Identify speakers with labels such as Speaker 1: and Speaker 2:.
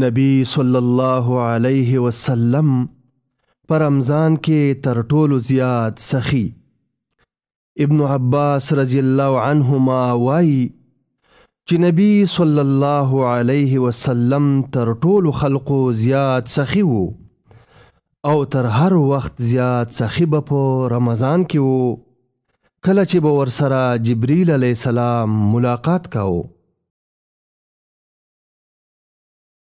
Speaker 1: نبی صلی الله علیه وسلم پر رمضان کې تر ټولو زیات سخی ابن عباس رضی الله عنهما وایي چې نبی صلی الله علیه وسلم تر ټولو خلقو زیات سخی وو او تر هر وخت زیات سخی به په رمضان کې وو کله چې به ورسره جبرئیل علیه السلام ملاقات کاوه